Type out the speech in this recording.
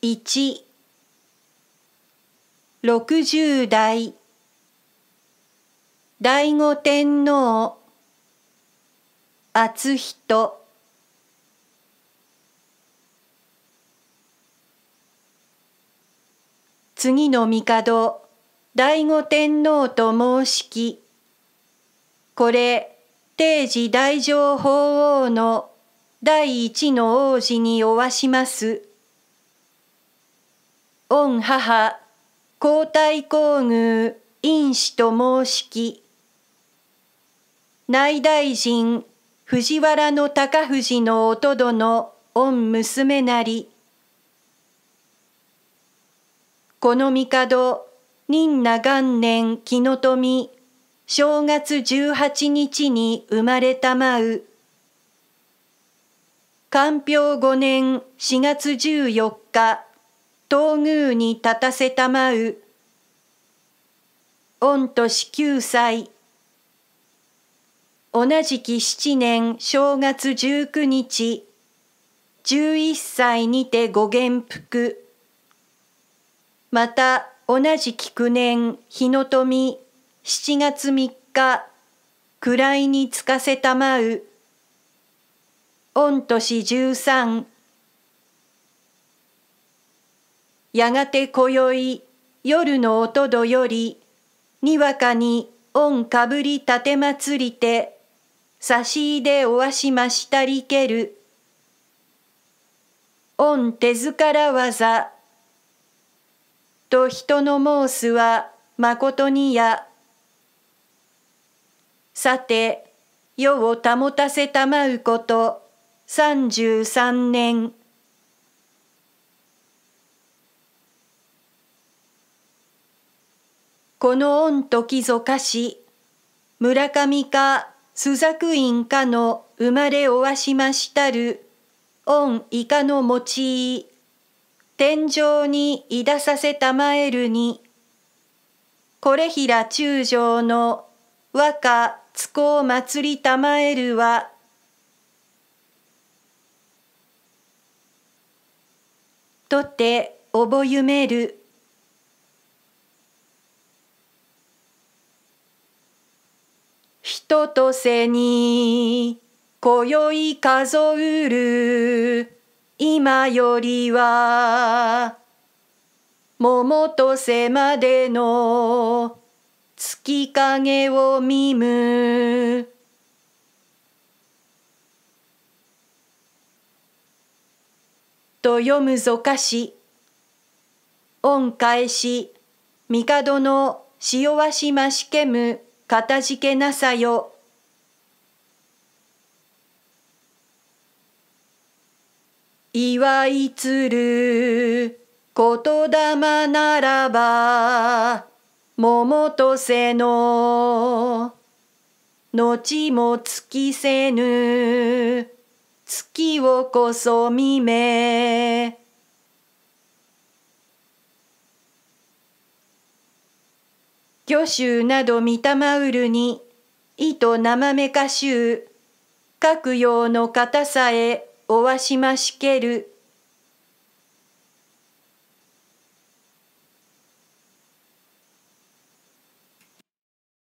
1 60代醍醐天皇篤人次の帝醍醐天皇と申しきこれ定時大乗法王の第一の王子におわします御母皇太皇宮因子と申しき内大臣藤原の高藤の弟の御娘なりこの帝仁那元年紀の富正月十八日に生まれたまう寛平五年四月十四日東宮に立たせたまう御年九歳同じき七年正月十九日十一歳にて御元服また同じき九年日の富七月三日位につかせたまう御年十三。やがて今宵夜のおとどよりにわかに御かぶりたてまつりて差し入れおわしましたりける御手ずからわざと人の申すはまことにやさて世を保たせたまうこと三十三年この御時ぞかし、村上か朱雀院かの生まれおわしましたる、御いかの持ちい、天井にいださせたまえるに、これひら中将の和歌都合祭りたまえるは、とて覚ゆめる。人と背に今宵数うる今よりは桃と背までの月影を見むと読むぞ歌詞恩返し帝の潮はしましけむかたじけなさよ。祝いつる言霊ならば桃とせの後も尽きせぬ月をこそ見め魚種など見たまうるに糸生めかしゅう各用の方さえおわしましける